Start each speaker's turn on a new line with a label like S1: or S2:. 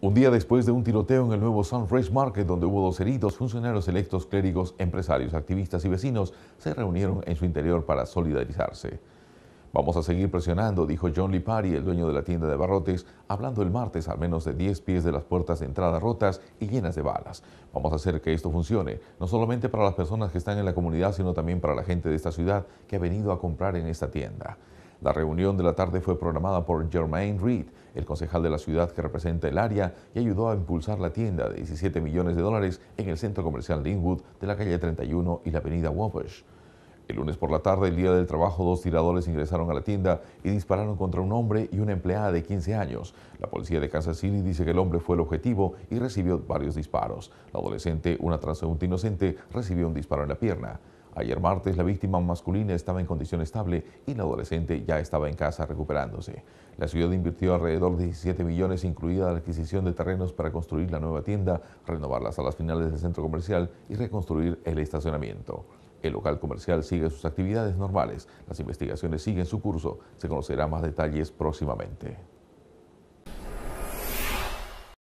S1: Un día después de un tiroteo en el nuevo Sunrise Market, donde hubo dos heridos, funcionarios electos, clérigos, empresarios, activistas y vecinos se reunieron en su interior para solidarizarse. Vamos a seguir presionando, dijo John Lipari, el dueño de la tienda de barrotes, hablando el martes al menos de 10 pies de las puertas de entrada rotas y llenas de balas. Vamos a hacer que esto funcione, no solamente para las personas que están en la comunidad, sino también para la gente de esta ciudad que ha venido a comprar en esta tienda. La reunión de la tarde fue programada por Jermaine Reed, el concejal de la ciudad que representa el área y ayudó a impulsar la tienda de 17 millones de dólares en el centro comercial Linwood de la calle 31 y la avenida Wabash. El lunes por la tarde, el día del trabajo, dos tiradores ingresaron a la tienda y dispararon contra un hombre y una empleada de 15 años. La policía de Kansas City dice que el hombre fue el objetivo y recibió varios disparos. La adolescente, una transeúnte inocente, recibió un disparo en la pierna. Ayer martes la víctima masculina estaba en condición estable y la adolescente ya estaba en casa recuperándose. La ciudad invirtió alrededor de 17 millones, incluida la adquisición de terrenos para construir la nueva tienda, renovar las salas finales del centro comercial y reconstruir el estacionamiento. El local comercial sigue sus actividades normales. Las investigaciones siguen su curso. Se conocerá más detalles próximamente.